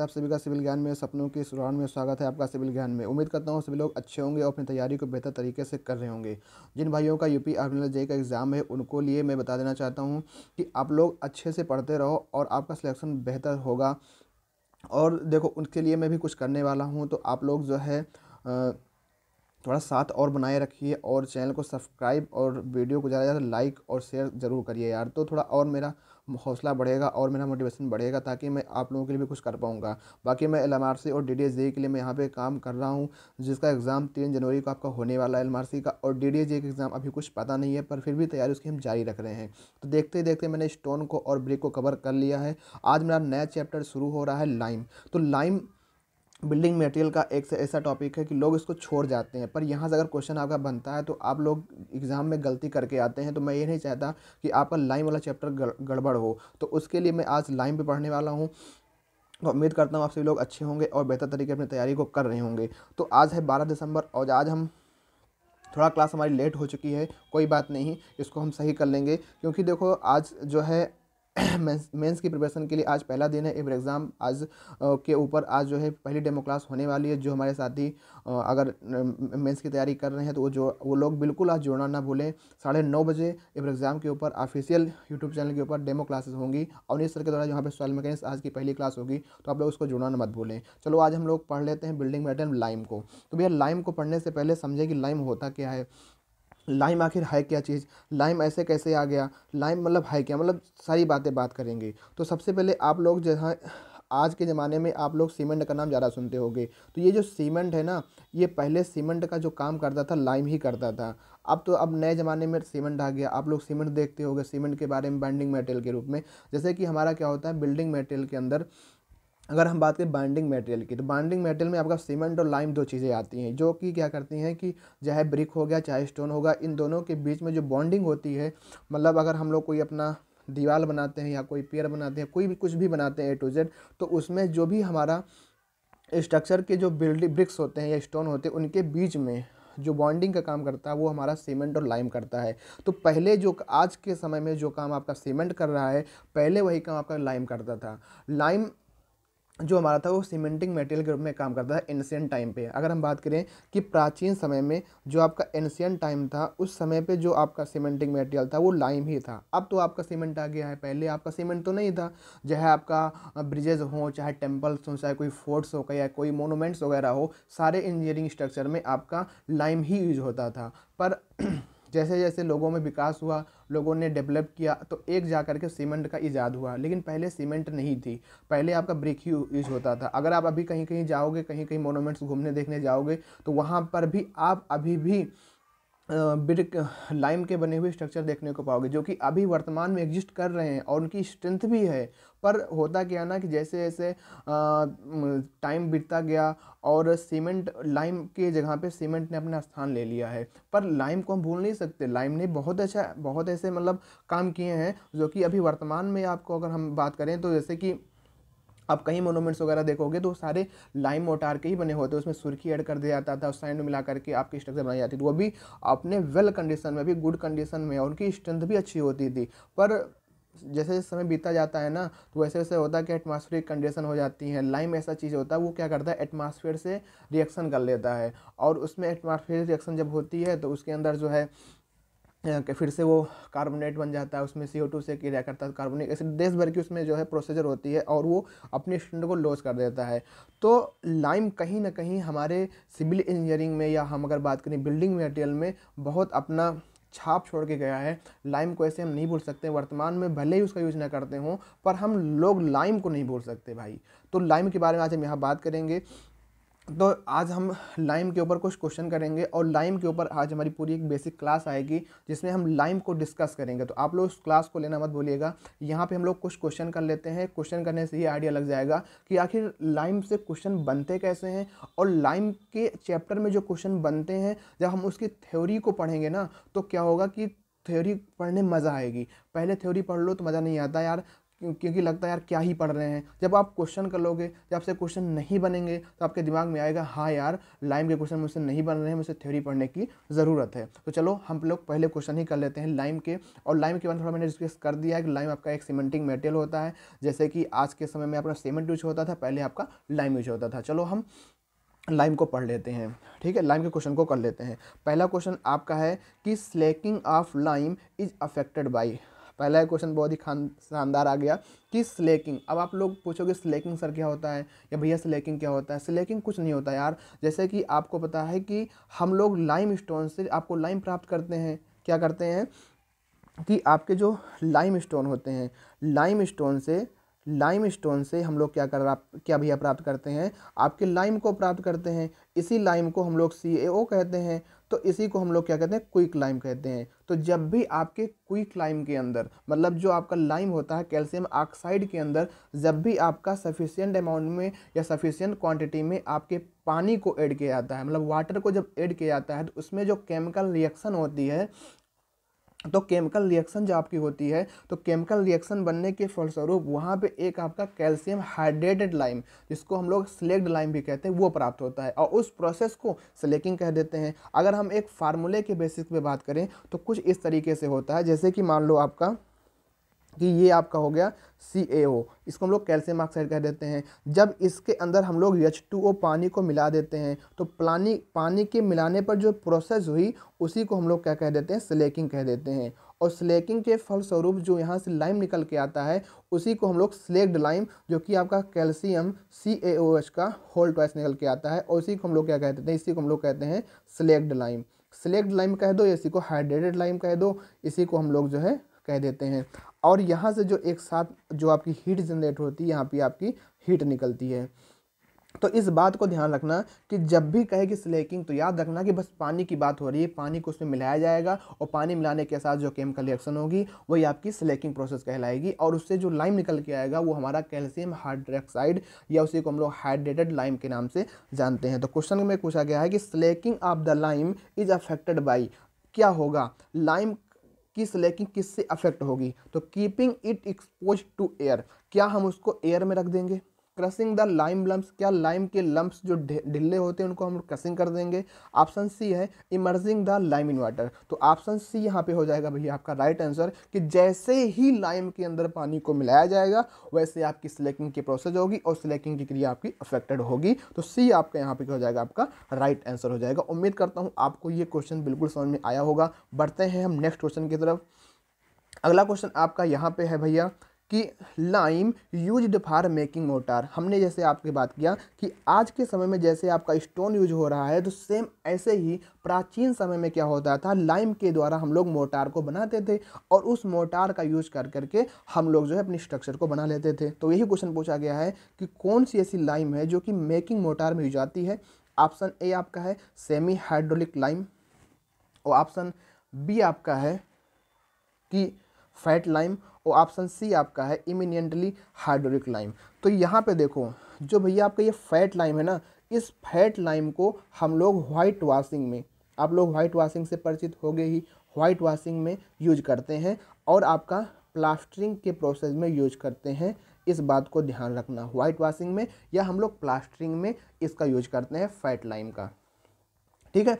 आप सभी का सिविल ज्ञान में सपनों के सुरान में स्वागत है आपका सिविल ज्ञान में उम्मीद करता हूँ सभी लोग अच्छे होंगे और अपनी तैयारी को बेहतर तरीके से कर रहे होंगे जिन भाइयों का यूपी आर्मिनल जे का एग्ज़ाम है उनको लिए मैं बता देना चाहता हूँ कि आप लोग अच्छे से पढ़ते रहो और आपका सिलेक्शन बेहतर होगा और देखो उनके लिए मैं भी कुछ करने वाला हूँ तो आप लोग जो है थोड़ा साथ और बनाए रखिए और चैनल को सब्सक्राइब और वीडियो को ज़्यादा ज़्यादा लाइक और शेयर ज़रूर करिए यार तो थोड़ा और मेरा हौसला बढ़ेगा और मेरा मोटिवेशन बढ़ेगा ताकि मैं आप लोगों के लिए भी कुछ कर पाऊँगा बाकी मैं एल और डी डी के लिए मैं यहाँ पर काम कर रहा हूँ जिसका एग्ज़ाम तीन जनवरी को आपका होने वाला है एल का और डी का एग्ज़ाम अभी कुछ पता नहीं है पर फिर भी तैयारी उसकी हम जारी रख रहे हैं तो देखते देखते मैंने स्टोन को और ब्रेक को कवर कर लिया है आज मेरा नया चैप्टर शुरू हो रहा है लाइम तो लाइम बिल्डिंग मटेरियल का एक से ऐसा टॉपिक है कि लोग इसको छोड़ जाते हैं पर यहाँ से अगर क्वेश्चन आपका बनता है तो आप लोग एग्ज़ाम में गलती करके आते हैं तो मैं ये नहीं चाहता कि आपका लाइन वाला चैप्टर गड़बड़ हो तो उसके लिए मैं आज लाइन पे पढ़ने वाला हूँ तो उम्मीद करता हूँ आप सभी लोग अच्छे होंगे और बेहतर तरीके अपनी तैयारी को कर रहे होंगे तो आज है बारह दिसंबर और आज हम थोड़ा क्लास हमारी लेट हो चुकी है कोई बात नहीं इसको हम सही कर लेंगे क्योंकि देखो आज जो है मेंस की प्रिपरेशन के लिए आज पहला दिन है इबर एग्ज़ाम आज के ऊपर आज जो है पहली डेमो क्लास होने वाली है जो हमारे साथी अगर मेंस की तैयारी कर रहे हैं तो वो जो वो लोग बिल्कुल आज जुड़ना ना भूलें साढ़े नौ बजे इवर एग्ज़ाम के ऊपर ऑफिशियल यूट्यूब चैनल के ऊपर डेमो क्लासेस होंगी और इस तरह के द्वारा जहाँ पर सॉयल मैकेनिक्स आज की पहली क्लास होगी तो आप लोग उसको जुड़ना मत भूलें चलो आज हम लोग पढ़ लेते हैं बिल्डिंग मैटर्न लाइम को तो भैया लाइम को पढ़ने से पहले समझें कि लाइम होता क्या है लाइम आखिर है क्या चीज़ लाइम ऐसे कैसे आ गया लाइम मतलब है क्या मतलब सारी बातें बात करेंगे तो सबसे पहले आप लोग जहाँ आज के ज़माने में आप लोग सीमेंट का नाम ज़्यादा सुनते होंगे तो ये जो सीमेंट है ना ये पहले सीमेंट का जो काम करता था लाइम ही करता था अब तो अब नए ज़माने में सीमेंट आ गया आप लोग सीमेंट देखते होंगे सीमेंट के बारे में बाइंडिंग मेटेरियल के रूप में जैसे कि हमारा क्या होता है बिल्डिंग मेटेरियल के अंदर अगर हम बात करें बाइंडिंग मटेरियल की तो बाइंडिंग मटेरियल में आपका सीमेंट और लाइम दो चीज़ें आती हैं जो कि क्या करती हैं कि चाहे ब्रिक हो गया चाहे स्टोन होगा इन दोनों के बीच में जो बॉन्डिंग होती है मतलब अगर हम लोग कोई अपना दीवार बनाते हैं या कोई पेयर बनाते हैं कोई भी कुछ भी बनाते हैं ए टू जेड तो उसमें जो भी हमारा स्ट्रक्चर के जो बिल्डिंग ब्रिक्स होते हैं या स्टोन होते हैं उनके बीच में जो बॉन्डिंग का काम करता है वो हमारा सीमेंट और लाइम करता है तो पहले जो आज के समय में जो काम आपका सीमेंट कर रहा है पहले वही काम आपका लाइम करता था लाइम जो हमारा था वो सीमेंटिंग मटेरियल के रूप में काम करता था एनशियन टाइम पे अगर हम बात करें कि प्राचीन समय में जो आपका एनशियन टाइम था उस समय पे जो आपका सीमेंटिंग मटेरियल था वो लाइम ही था अब तो आपका सीमेंट आ गया है पहले आपका सीमेंट तो नहीं था चाहे आपका ब्रिजेज हो चाहे टेम्पल्स हों चाहे कोई फोर्ट्स हो या कोई मोनूमेंट्स वगैरह हो सारे इंजीनियरिंग स्ट्रक्चर में आपका लाइम ही यूज होता था पर जैसे जैसे लोगों में विकास हुआ लोगों ने डेवलप किया तो एक जा करके सीमेंट का ईजाद हुआ लेकिन पहले सीमेंट नहीं थी पहले आपका ब्रिक ही यूज होता था अगर आप अभी कहीं कहीं जाओगे कहीं कहीं मोनोमेंट्स घूमने देखने जाओगे तो वहाँ पर भी आप अभी भी ब्रिक लाइम के बने हुए स्ट्रक्चर देखने को पाओगे जो कि अभी वर्तमान में एग्जिस्ट कर रहे हैं और उनकी स्ट्रेंथ भी है पर होता क्या ना कि जैसे जैसे टाइम बीतता गया और सीमेंट लाइम के जगह पे सीमेंट ने अपना स्थान ले लिया है पर लाइम को हम भूल नहीं सकते लाइम ने बहुत अच्छा बहुत ऐसे मतलब काम किए हैं जो कि अभी वर्तमान में आपको अगर हम बात करें तो जैसे कि आप कहीं मोनूमेंट्स वगैरह देखोगे तो सारे लाइम मोटार के ही बने होते हैं उसमें सुर्खी ऐड कर दिया जाता था उस साइड में मिला करके आपकी स्ट्रक्चर बनाई जाती थी वो भी अपने वेल कंडीशन में भी गुड कंडीशन में और उनकी स्ट्रेंथ भी अच्छी होती थी पर जैसे जैसे समय बीता जाता है ना तो वैसे वैसे होता है कि एटमासफियरिक कंडीशन हो जाती है लाइम ऐसा चीज़ होता है वो क्या करता है एटमासफियर से रिएक्शन कर लेता है और उसमें एटमॉस्फेयर रिएक्शन जब होती है तो उसके अंदर जो है फिर से वो कार्बोनेट बन जाता है उसमें सी ओ टू से क्रिया करता है कार्बोनिक एसिड देश भर की उसमें जो है प्रोसीजर होती है और वो अपने स्टूडेंट को लॉस कर देता है तो लाइम कहीं ना कहीं हमारे सिविल इंजीनियरिंग में या हम अगर बात करें बिल्डिंग मटेरियल में बहुत अपना छाप छोड़ के गया है लाइम को ऐसे हम नहीं भूल सकते वर्तमान में भले ही उसका यूज ना करते हों पर हम लोग लाइम को नहीं भूल सकते भाई तो लाइम के बारे में आज हम यहाँ बात करेंगे तो आज हम लाइम के ऊपर कुछ क्वेश्चन करेंगे और लाइम के ऊपर आज हमारी पूरी एक बेसिक क्लास आएगी जिसमें हम लाइम को डिस्कस करेंगे तो आप लोग उस क्लास को लेना मत भूलिएगा यहाँ पे हम लोग कुछ क्वेश्चन कर लेते हैं क्वेश्चन करने से ये आइडिया लग जाएगा कि आखिर लाइम से क्वेश्चन बनते कैसे हैं और लाइम के चैप्टर में जो क्वेश्चन बनते हैं जब हम उसकी थ्योरी को पढ़ेंगे ना तो क्या होगा कि थ्योरी पढ़ने मज़ा आएगी पहले थ्योरी पढ़ लो तो मज़ा नहीं आता यार क्योंकि लगता है यार क्या ही पढ़ रहे हैं जब आप क्वेश्चन कर लोगे जब आपसे क्वेश्चन नहीं बनेंगे तो आपके दिमाग में आएगा हाँ यार लाइम के क्वेश्चन मुझसे नहीं बन रहे हैं मुझसे थ्योरी पढ़ने की ज़रूरत है तो चलो हम लोग पहले क्वेश्चन ही कर लेते हैं लाइम के और लाइम के बारे थोड़ा मैंने डिस्कस कर दिया है कि लाइम आपका एक सीमेंटिंग मेटेरियल होता है जैसे कि आज के समय में अपना सीमेंट यूज होता था पहले आपका लाइम यूज होता था चलो हम लाइम को पढ़ लेते हैं ठीक है लाइम के क्वेश्चन को कर लेते हैं पहला क्वेश्चन आपका है कि slaking of lime is affected by पहला क्वेश्चन बहुत ही खान शानदार आ गया कि स्लेकिंग अब आप लोग पूछोगे स्लेकिंग सर क्या होता है या भैया स्लेकिंग क्या होता है स्लेकिंग कुछ नहीं होता यार जैसे कि आपको पता है कि हम लोग लाइम स्टोन से आपको लाइम प्राप्त करते हैं क्या करते हैं कि आपके जो लाइम स्टोन होते हैं लाइम स्टोन से लाइम स्टोन से हम लोग क्या कर क्या भैया प्राप्त करते हैं आपके लाइम को प्राप्त करते हैं इसी लाइम को हम लोग सी कहते हैं तो इसी को हम लोग क्या कहते हैं क्विक लाइम कहते हैं तो जब भी आपके क्विक लाइम के अंदर मतलब जो आपका लाइम होता है कैल्शियम ऑक्साइड के अंदर जब भी आपका सफिशियंट अमाउंट में या सफिशियंट क्वांटिटी में आपके पानी को ऐड किया जाता है मतलब वाटर को जब ऐड किया जाता है तो उसमें जो केमिकल रिएक्शन होती है तो केमिकल रिएक्शन जो आपकी होती है तो केमिकल रिएक्शन बनने के फलस्वरूप वहाँ पे एक आपका कैल्शियम हाइड्रेटेड लाइम जिसको हम लोग स्लेक्ड लाइम भी कहते हैं वो प्राप्त होता है और उस प्रोसेस को स्लेकिंग कह देते हैं अगर हम एक फार्मूले के बेसिस पे बात करें तो कुछ इस तरीके से होता है जैसे कि मान लो आपका कि ये आपका हो गया सी इसको हम लोग कैल्शियम ऑक्साइड कह देते हैं जब इसके अंदर हम लोग एच पानी को मिला देते हैं तो पानी पानी के मिलाने पर जो प्रोसेस हुई उसी को हम लोग क्या कह देते हैं स्लेकिंग कह देते हैं और स्लेकिंग के फलस्वरूप जो यहाँ से लाइम निकल के आता है उसी को हम लोग स्लेक्ड लाइम जो कि आपका कैल्शियम सी का होल ट्वाइस निकल के आता है और उसी को हम लोग क्या कह देते हैं इसी को हम लोग कहते हैं स्लेक्ड लाइम स्लेक्ड लाइम कह दो इसी को हाइड्रेटेड लाइम कह दो इसी को हम लोग जो है कह देते हैं और यहाँ से जो एक साथ जो आपकी हीट जनरेट होती है यहाँ पे आपकी हीट निकलती है तो इस बात को ध्यान रखना कि जब भी कहे कि स्लेकिंग तो याद रखना कि बस पानी की बात हो रही है पानी को उसमें मिलाया जाएगा और पानी मिलाने के साथ जो केमिकल रिएक्शन होगी वही आपकी स्लेकिंग प्रोसेस कहलाएगी और उससे जो लाइम निकल के आएगा वो हमारा कैल्शियम हाइड्रोक्साइड या उसी को हम लोग हाइड्रेटेड लाइम के नाम से जानते हैं तो क्वेश्चन में पूछा गया है कि slaking of the lime is affected by क्या होगा लाइम किस लेकिन किससे अफेक्ट होगी तो keeping it expose to air क्या हम उसको एयर में रख देंगे क्रसिंग द लाइम लम्ब क्या लाइम के लम्ब्स जो ढिले होते हैं उनको हम क्रसिंग कर देंगे ऑप्शन सी है emerging the lime in water तो ऑप्शन सी यहाँ पे हो जाएगा भैया आपका राइट आंसर कि जैसे ही लाइम के अंदर पानी को मिलाया जाएगा वैसे आपकी स्लेकिंग की प्रोसेस होगी और स्लेकिंग की क्रिया आपकी अफेक्टेड होगी तो सी आपका यहाँ पे हो जाएगा आपका राइट आंसर हो जाएगा उम्मीद करता हूँ आपको ये क्वेश्चन बिल्कुल समझ में आया होगा बढ़ते हैं हम नेक्स्ट क्वेश्चन की तरफ अगला क्वेश्चन आपका यहाँ पे है भैया कि lime used for making mortar हमने जैसे आपकी बात किया कि आज के समय में जैसे आपका स्टोन यूज हो रहा है तो सेम ऐसे ही प्राचीन समय में क्या होता था लाइम के द्वारा हम लोग मोटार को बनाते थे और उस मोटार का यूज कर करके हम लोग जो है अपनी स्ट्रक्चर को बना लेते थे तो यही क्वेश्चन पूछा गया है कि कौन सी ऐसी लाइम है जो कि मेकिंग मोटार में यूज आती है ऑप्शन ए आपका है सेमी हाइड्रोलिक लाइम और ऑप्शन बी आपका है कि फैट लाइम और ऑप्शन सी आपका है इमिनियंटली हाइड्रोलिक लाइम तो यहाँ पे देखो जो भैया आपका ये फैट लाइम है ना इस फैट लाइम को हम लोग वाइट वाशिंग में आप लोग वाइट वाशिंग से परिचित हो गए ही वाइट वाशिंग में यूज करते हैं और आपका प्लास्टरिंग के प्रोसेस में यूज करते हैं इस बात को ध्यान रखना वाइट वाशिंग में या हम लोग प्लास्टरिंग में इसका यूज करते हैं फैट लाइम का ठीक है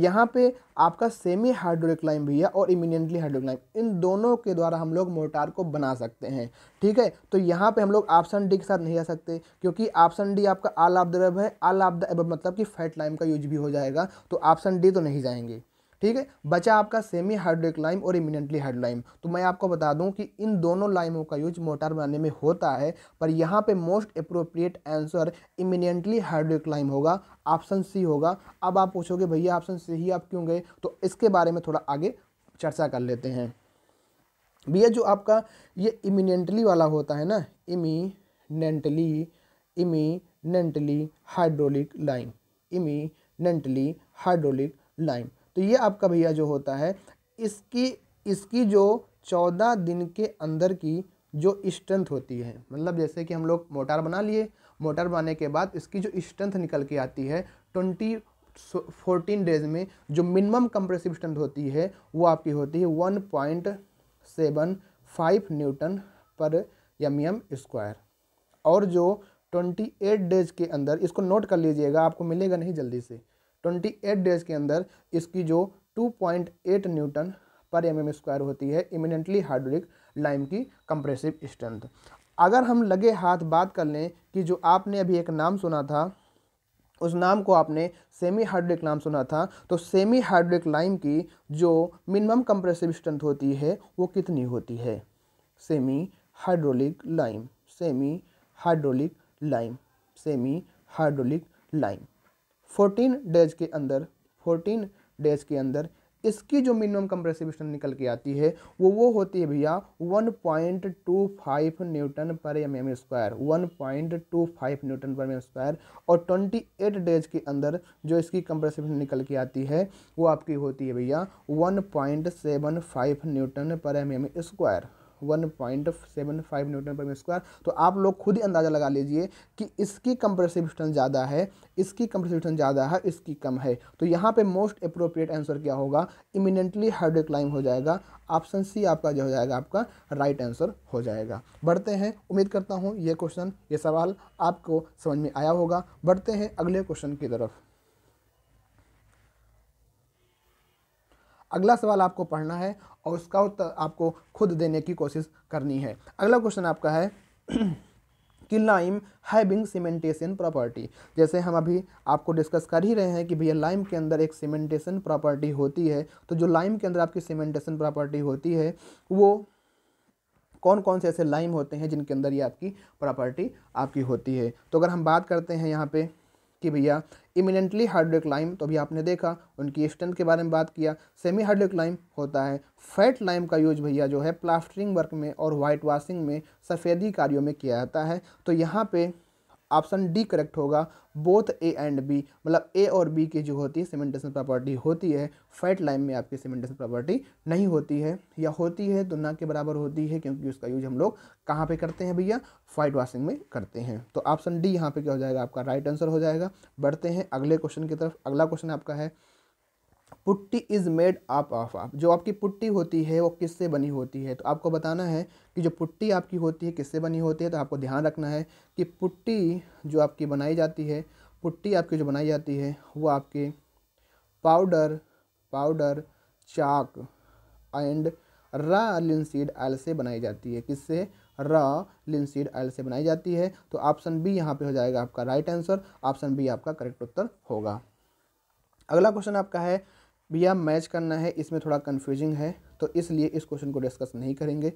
यहाँ पे आपका सेमी हाइड्रोक्लाइम भी है और इमिनियंटली हाइड्रोक्लाइम इन दोनों के द्वारा हम लोग मोर्टार को बना सकते हैं ठीक है तो यहाँ पे हम लोग ऑप्शन डी के साथ नहीं जा सकते क्योंकि ऑप्शन डी आपका आल ऑफ द एब है आल ऑफ द एब मतलब कि फैट लाइम का यूज भी हो जाएगा तो ऑप्शन डी तो नहीं जाएंगे ठीक है बचा आपका सेमी हाइड्रिक लाइम और इमिनेंटली हाइड लाइम तो मैं आपको बता दूं कि इन दोनों लाइमों का यूज मोटार बनाने में होता है पर यहाँ पे most appropriate answer eminently hydric lime होगा ऑप्शन सी होगा अब आप पूछोगे भैया ऑप्शन सी ही आप क्यों गए तो इसके बारे में थोड़ा आगे चर्चा कर लेते हैं भैया जो आपका ये इमिनेंटली वाला होता है ना eminently eminently hydraulic lime eminently hydraulic lime तो ये आपका भैया जो होता है इसकी इसकी जो चौदह दिन के अंदर की जो स्ट्रेंथ होती है मतलब जैसे कि हम लोग मोटार बना लिए मोटार बनाने के बाद इसकी जो स्ट्रेंथ निकल के आती है ट्वेंटी फोर्टीन डेज में जो मिनिमम कंप्रेसिव स्ट्रेंथ होती है वो आपकी होती है one point seven five newton per M M square और जो ट्वेंटी एट डेज के अंदर इसको नोट कर लीजिएगा आपको मिलेगा नहीं जल्दी से ट्वेंटी एट डेज के अंदर इसकी जो two point eight newton per M M square होती है इमिनेंटली हाइड्रोलिक लाइम की कंप्रेसिव स्ट्रेंथ अगर हम लगे हाथ बात कर लें कि जो आपने अभी एक नाम सुना था उस नाम को आपने सेमी हाइड्रिक नाम सुना था तो सेमी हाइड्रिक लाइम की जो मिनिमम कंप्रेसिव स्ट्रेंथ होती है वो कितनी होती है semi hydraulic lime semi hydraulic lime semi hydraulic lime fourteen days के अंदर फोर्टीन डेज के अंदर इसकी जो मिनिमम कंप्रेसिव स्ट्रेंथ निकल के आती है वो वो होती है भैया 1.25 newton per M M square five newton per M M square और 28 डेज के अंदर जो इसकी कंप्रेसिव निकल के आती है वो आपकी होती है भैया 1.75 newton per M M square one point seven five newton per metre square तो आप लोग खुद ही अंदाज़ा लगा लीजिए कि इसकी कंप्रेसिव स्ट्रेंथ ज़्यादा है इसकी कंप्रेसिव स्ट्रेंथ ज़्यादा है इसकी कम है तो यहाँ पे मोस्ट अप्रोप्रिएट आंसर क्या होगा इमिनेंटली हाइड्रो क्लाइम हो जाएगा ऑप्शन सी आपका जो हो जाएगा आपका राइट right आंसर हो जाएगा बढ़ते हैं उम्मीद करता हूँ ये क्वेश्चन ये सवाल आपको समझ में आया होगा बढ़ते हैं अगले क्वेश्चन की तरफ अगला सवाल आपको पढ़ना है और उसका उत्तर आपको खुद देने की कोशिश करनी है अगला क्वेश्चन आपका है कि लाइम हैविंग सीमेंटेशन प्रॉपर्टी जैसे हम अभी आपको डिस्कस कर ही रहे हैं कि भैया लाइम के अंदर एक सीमेंटेशन प्रॉपर्टी होती है तो जो लाइम के अंदर आपकी सीमेंटेशन प्रॉपर्टी होती है वो कौन कौन से ऐसे लाइम होते हैं जिनके अंदर ये आपकी प्रॉपर्टी आपकी होती है तो अगर हम बात करते हैं यहाँ पे कि भैया इमिनेंटली हार्डवेयर लाइम तो अभी आपने देखा उनकी स्ट्रेंथ के बारे में बात किया सेमी हार्डवेयर लाइम होता है फैट लाइम का यूज भैया जो है प्लास्टरिंग वर्क में और वाइट वाशिंग में सफ़ेदी कार्यों में किया जाता है तो यहाँ पे ऑप्शन डी करेक्ट होगा बोथ ए एंड बी मतलब ए और बी की जो होती है सीमेंटेशन प्रॉपर्टी होती है फैट लाइन में आपकी सीमेंटेशन प्रॉपर्टी नहीं होती है या होती है तो ना के बराबर होती है क्योंकि उसका यूज हम लोग कहाँ पे करते हैं भैया फाइट वॉशिंग में करते हैं तो ऑप्शन डी यहाँ पे क्या हो जाएगा आपका राइट आंसर हो जाएगा बढ़ते हैं अगले क्वेश्चन की तरफ अगला क्वेश्चन आपका है putty is made up of आप जो आपकी पुट्टी होती है वो किससे बनी होती है तो आपको बताना है कि जो पुट्टी आपकी होती है किससे बनी होती है तो आपको ध्यान रखना है कि पुट्टी जो आपकी बनाई जाती है पुट्टी आपकी जो बनाई जाती है वो आपके powder powder chalk and raw linseed oil से बनाई जाती है किससे रा लिनसीड आयल से बनाई जाती है तो ऑप्शन बी यहाँ पे हो जाएगा आपका राइट आंसर ऑप्शन बी आपका करेक्ट उत्तर होगा अगला क्वेश्चन आपका है भैया मैच करना है इसमें थोड़ा कन्फ्यूजिंग है तो इसलिए इस क्वेश्चन को डिस्कस नहीं करेंगे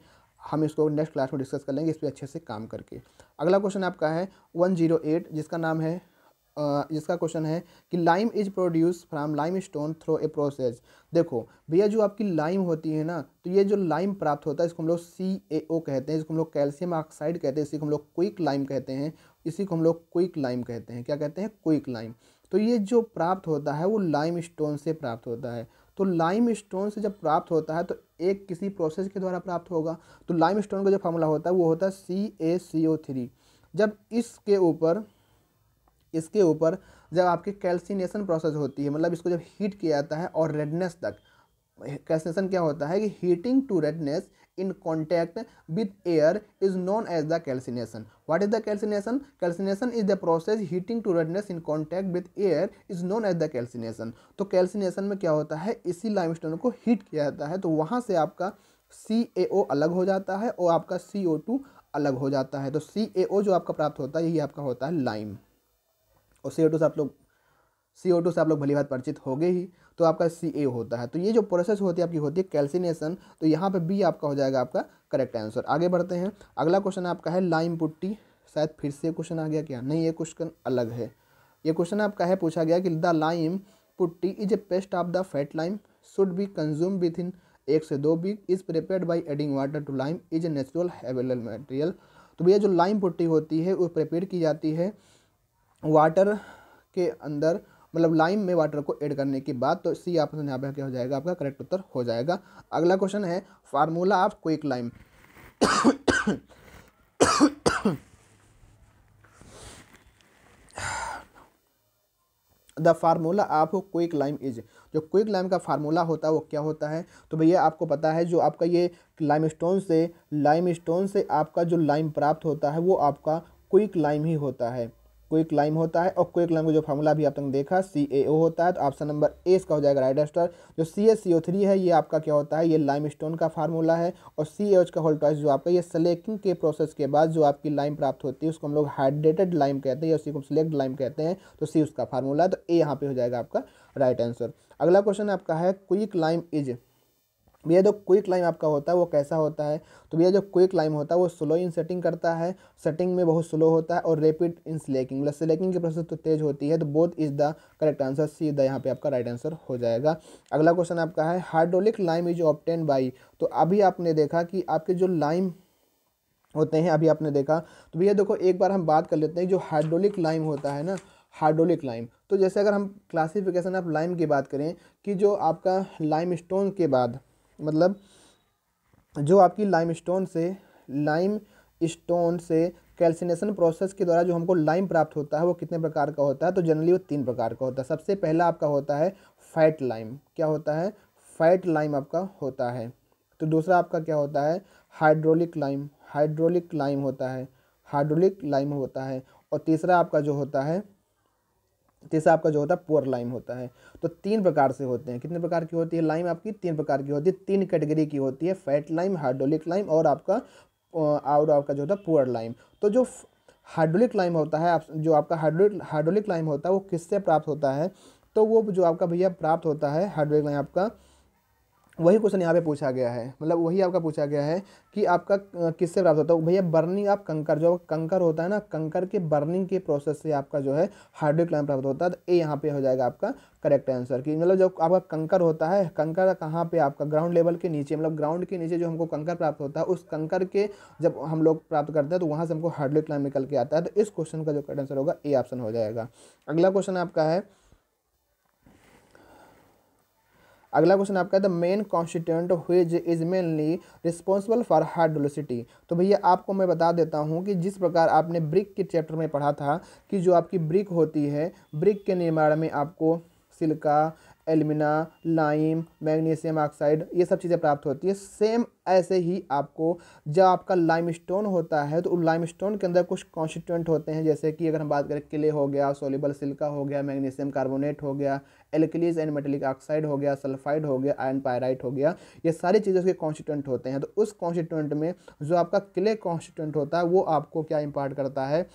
हम इसको नेक्स्ट क्लास में डिस्कस कर लेंगे इस पर अच्छे से काम करके अगला क्वेश्चन आपका है वन जीरो एट जिसका नाम है जिसका क्वेश्चन है कि lime is produce from limestone through a process देखो भैया जो आपकी लाइम होती है ना तो ये जो लाइम प्राप्त होता है इसको हम लोग सी ए ओ कहते हैं इसको हम लोग कैल्शियम ऑक्साइड कहते हैं इसी को हम लोग क्विक लाइम कहते हैं इसी को हम लोग क्विक लाइम कहते हैं क्या कहते हैं क्विक लाइम तो ये जो प्राप्त होता है वो लाइम स्टोन से प्राप्त होता है तो लाइम स्टोन से जब प्राप्त होता है तो एक किसी प्रोसेस के द्वारा प्राप्त होगा तो लाइम स्टोन का जो फॉर्मूला होता है वो होता है सी ए सी ओ थ्री जब इसके ऊपर इसके ऊपर जब आपके कैल्सिनेशन प्रोसेस होती है मतलब इसको जब हीट किया जाता है और रेडनेस तक कैल्सिनेशन क्या होता है कि heating to redness in contact with air is known as the calcination what is the calcination calcination is the process heating to redness in contact with air is known as the calcination तो calcination में क्या होता है इसी limestone को heat किया जाता है तो वहाँ से आपका सी ए ओ अलग हो जाता है और आपका सी ओ टू अलग हो जाता है तो सी ए ओ जो आपका प्राप्त होता है यही आपका होता है लाइम और सी ओ टू से आप लोग सी ओ टू से आप लोग भली बात परिचित हो गए ही तो आपका सी ए होता है तो ये जो प्रोसेस होती है आपकी होती है कैल्सिनेशन तो यहाँ पर बी आपका हो जाएगा आपका करेक्ट आंसर आगे बढ़ते हैं अगला क्वेश्चन आपका है लाइम पुट्टी शायद फिर से क्वेश्चन आ गया क्या नहीं ये क्वेश्चन अलग है ये क्वेश्चन आपका है पूछा गया कि the lime putty is a paste of the fat lime should be consume within एक से दो week is prepare by adding water to lime is a natural हेवेल मटेरियल तो भैया जो लाइम पुट्टी होती है वो प्रिपेयर की जाती है वाटर के अंदर मतलब लाइम में वाटर को ऐड करने के बाद तो सी ऑप्शन यहाँ पे क्या हो जाएगा आपका करेक्ट उत्तर हो जाएगा अगला क्वेश्चन है formula of quicklime the formula of quicklime is जो क्विक लाइम का फार्मूला होता है वो क्या होता है तो भैया आपको पता है जो आपका ये लाइम स्टोन से लाइम स्टोन से आपका जो लाइम प्राप्त होता है वो आपका क्विक लाइम ही होता है क्विक लाइम होता है और क्विक लाइम का जो फार्मूला भी आपने देखा सी ए ओ होता है तो ऑप्शन नंबर ए इसका हो जाएगा राइट एस्टर जो C S C O three है ये आपका क्या होता है ये लाइम स्टोन का फार्मूला है और सी एच का होल्ड टॉइस जो आपका ये सेलेक्टिंग के प्रोसेस के बाद जो आपकी लाइम प्राप्त होती है उसको हम लोग हाइड्रेटेड लाइम कहते हैं या उसी को सिलेक्ट लाइम कहते हैं तो सी उसका फार्मूला तो ए यहाँ पर हो जाएगा आपका राइट आंसर अगला क्वेश्चन आपका है क्विक लाइम इज भैया जो क्विक लाइम आपका होता है वो कैसा होता है तो भैया जो क्विक लाइम होता है वो स्लो इन सेटिंग करता है सेटिंग में बहुत स्लो होता है और रैपिड इन स्लेकिंग मतलब स्लेकिंग की प्रोसेस तो तेज होती है तो both is the correct answer C the यहाँ पे आपका राइट आंसर हो जाएगा अगला क्वेश्चन आपका है hydraulic lime is obtain by तो अभी आपने देखा कि आपके जो लाइम होते हैं अभी आपने देखा तो भैया देखो एक बार हम बात कर लेते हैं जो हाइड्रोलिक लाइम होता है ना हाइड्रोलिक लाइम तो जैसे अगर हम क्लासिफिकेशन ऑफ लाइम की बात करें कि जो आपका लाइम स्टोन के बाद मतलब जो आपकी लाइम स्टोन से लाइम स्टोन से कैल्सिनेशन प्रोसेस के द्वारा जो हमको लाइम प्राप्त होता है वो कितने प्रकार का होता है तो जनरली वो तीन प्रकार का होता है सबसे पहला आपका होता है फैट लाइम क्या होता है फैट लाइम आपका होता है तो दूसरा आपका क्या होता है हाइड्रोलिक लाइम हाइड्रोलिक लाइम होता है हाइड्रोलिक लाइम होता है और तीसरा आपका जो होता है तीसरा आपका जो होता है पोअर लाइम होता है तो तीन प्रकार से होते हैं कितने प्रकार की होती है लाइम आपकी तीन प्रकार की होती है तीन कैटेगरी की होती है फैट लाइम हाइड्रोलिक लाइम और आपका और आपका जो होता है पोअर लाइम तो जो हाइड्रोलिक लाइम होता है आप जो आपका हाइड्रोलिक हाइड्रोलिक लाइम होता है वो किससे प्राप्त होता है तो वो जो आपका भैया प्राप्त होता है हाइड्रोलिक लाइम आपका वही क्वेश्चन यहाँ पे पूछा गया है मतलब वही आपका पूछा गया है कि आपका किससे प्राप्त होता है तो भैया बर्निंग आप कंकर जो कंकर होता है ना कंकर के बर्निंग के प्रोसेस से आपका जो है हाइड्रोक्लाइन प्राप्त होता है तो ए यहाँ पे हो जाएगा आपका करेक्ट आंसर कि मतलब जब आपका कंकर होता है कंकर कहाँ पे आपका ग्राउंड लेवल के नीचे मतलब ग्राउंड के नीचे जो हमको कंकर प्राप्त होता है उस कंकर के जब हम लोग प्राप्त करते हैं तो वहाँ से हमको हाइड्रोक्लाइन निकल के आता है तो इस क्वेश्चन का जो करेक्ट आंसर होगा ए ऑप्शन हो जाएगा अगला क्वेश्चन आपका है अगला क्वेश्चन आपका the main constituent whose is mainly responsible for hydraulicity तो भैया आपको मैं बता देता हूँ कि जिस प्रकार आपने ब्रिक के चैप्टर में पढ़ा था कि जो आपकी ब्रिक होती है ब्रिक के निर्माण में आपको silica alumina lime magnesium oxide ये सब चीज़ें प्राप्त होती है सेम ऐसे ही आपको जब आपका लाइम स्टोन होता है तो लाइम स्टोन के अंदर कुछ कॉन्स्टिटेंट होते हैं जैसे कि अगर हम बात करें किले हो गया सोलिबल सिल्का हो गया मैग्नीशियम कार्बोनेट हो गया एल्कलीज एंड मेटेलिक ऑक्साइड हो गया सल्फाइड हो गया आयन पायराइट हो गया ये सारी चीज़ें उसके कॉन्स्टिटेंट होते हैं तो उस कॉन्स्टिटेंट में जो आपका किले कॉन्स्टिटेंट होता है वो आपको क्या इम्पार्ट करता है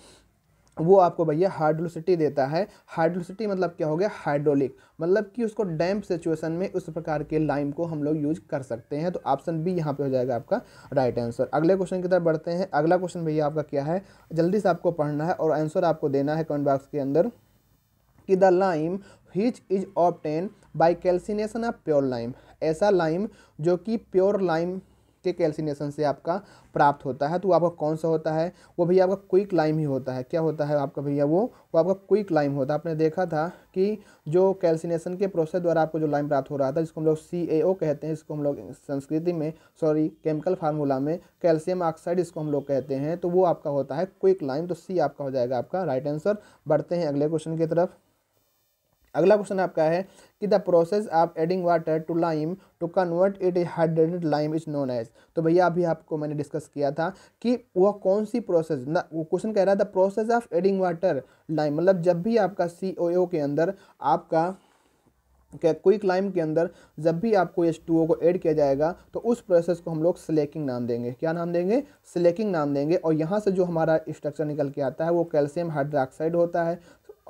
वो आपको भैया हाइड्रोसिटी देता है हाइड्रोसिटी मतलब क्या हो गया हाइड्रोलिक मतलब कि उसको डैम्प सिचुएशन में उस प्रकार के लाइम को हम लोग यूज कर सकते हैं तो ऑप्शन बी यहाँ पे हो जाएगा आपका राइट आंसर अगले क्वेश्चन की तरफ बढ़ते हैं अगला क्वेश्चन भैया आपका क्या है जल्दी से आपको पढ़ना है और आंसर आपको देना है कमेंट बॉक्स के अंदर कि the lime which is obtain by calcination of pure lime ऐसा लाइम जो कि प्योर लाइम के कैल्सिनेशन से आपका प्राप्त होता है तो आपका कौन सा होता है वो भैया आपका क्विक लाइम ही होता है क्या होता है आपका भैया वो वो आपका क्विक लाइम होता है आपने देखा था कि जो कैल्सिनेशन के प्रोसेस द्वारा आपको जो लाइम प्राप्त हो रहा था जिसको हम लोग सी कहते हैं इसको हम लोग संस्कृति में सॉरी केमिकल फार्मूला में कैल्शियम ऑक्साइड इसको हम लोग कहते हैं तो वो आपका होता है क्विक लाइम तो सी आपका हो जाएगा आपका राइट आंसर बढ़ते हैं अगले क्वेश्चन की तरफ अगला क्वेश्चन आपका है कि the process of adding water to lime to convert it hydrated lime is known as तो भैया अभी आपको मैंने डिस्कस किया था कि वह कौन सी प्रोसेस ना वो क्वेश्चन कह रहा था process of adding water lime मतलब जब भी आपका सी के अंदर आपका क्या क्विक लाइम के अंदर जब भी आपको एस टू ओ को ऐड किया जाएगा तो उस प्रोसेस को हम लोग स्लेकिंग नाम देंगे क्या नाम देंगे स्लेकिंग नाम देंगे और यहाँ से जो हमारा स्ट्रक्चर निकल के आता है वो कैल्शियम हाइड्रोक्साइड होता है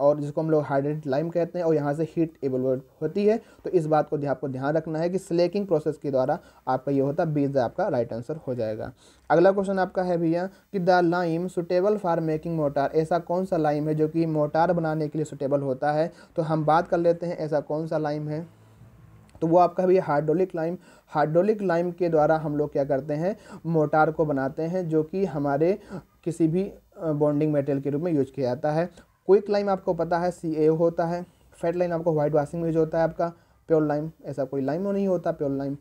और जिसको हम लोग हाइड्रेट लाइम कहते हैं और यहाँ से हीट एबल होती है तो इस बात को आपको ध्यान रखना है कि स्लेकिंग प्रोसेस के द्वारा आपका ये होता है बीज आपका राइट आंसर हो जाएगा अगला क्वेश्चन आपका है भैया कि the lime suitable for making mortar ऐसा कौन सा लाइम है जो कि मोटार बनाने के लिए सुटेबल होता है तो हम बात कर लेते हैं ऐसा कौन सा लाइम है तो वो आपका भी हार्डोलिक लाइम हार्डोलिक लाइम के द्वारा हम लोग क्या करते हैं मोटार को बनाते हैं जो कि हमारे किसी भी बॉन्डिंग मटेरियल के रूप में यूज किया जाता है क्विक लाइम आपको पता है सी ए होता है फैट लाइम आपको व्हाइट वाशिंग में यूज होता है आपका प्योर लाइम ऐसा कोई लाइम नहीं होता प्योर लाइम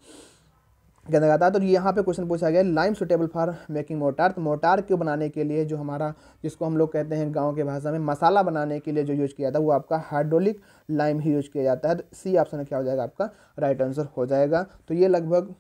क्या जाता है तो यहाँ पे क्वेश्चन पूछा गया lime suitable for making mortar तो मोटार क्यों बनाने के लिए जो हमारा जिसको हम लोग कहते हैं गांव के भाषा में मसाला बनाने के लिए जो यूज किया जाता है वो आपका हाइड्रोलिक लाइम ही यूज किया जाता है तो सी ऑप्शन क्या हो जाएगा आपका राइट आंसर हो जाएगा तो ये लगभग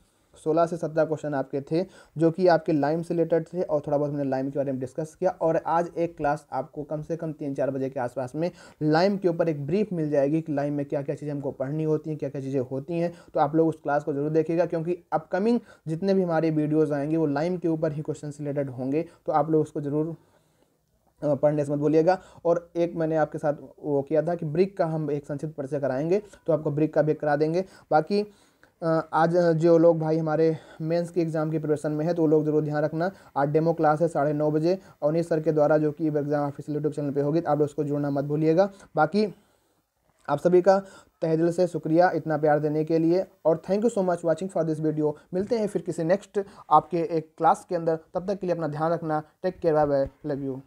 सोलह से सत्रह क्वेश्चन आपके थे जो कि आपके लाइम से रिलेटेड थे और थोड़ा बहुत हमने लाइम के बारे में डिस्कस किया और आज एक क्लास आपको कम से कम तीन चार बजे के आसपास में लाइम के ऊपर एक ब्रीफ मिल जाएगी कि लाइम में क्या क्या चीज़ें हमको पढ़नी होती हैं क्या क्या चीज़ें होती हैं तो आप लोग उस क्लास को जरूर देखेगा क्योंकि अपकमिंग जितने भी हमारे वीडियोज़ आएंगे वो लाइम के ऊपर ही क्वेश्चन रिलेटेड होंगे तो आप लोग उसको ज़रूर पढ़ने से मत बोलिएगा और एक मैंने आपके साथ वो किया था कि ब्रिक का हम एक संक्षिप्त परिचय कराएंगे तो आपको ब्रिक का भी करा देंगे बाकी आज जो लोग भाई हमारे मेंस के एग्ज़ाम की प्रिपरेशन में है तो वो लोग जरूर ध्यान रखना आज डेमो क्लास है साढ़े नौ बजे अवनीत सर के द्वारा जो कि एग्ज़ाम ऑफिसियल यूट्यूब चैनल पे होगी तो आप लोग उसको जुड़ना मत भूलिएगा बाकी आप सभी का तहदिल दिल से शुक्रिया इतना प्यार देने के लिए और thank you so much watching for this video मिलते हैं फिर किसी नेक्स्ट आपके एक क्लास के अंदर तब तक के लिए अपना ध्यान रखना take care bye bye love you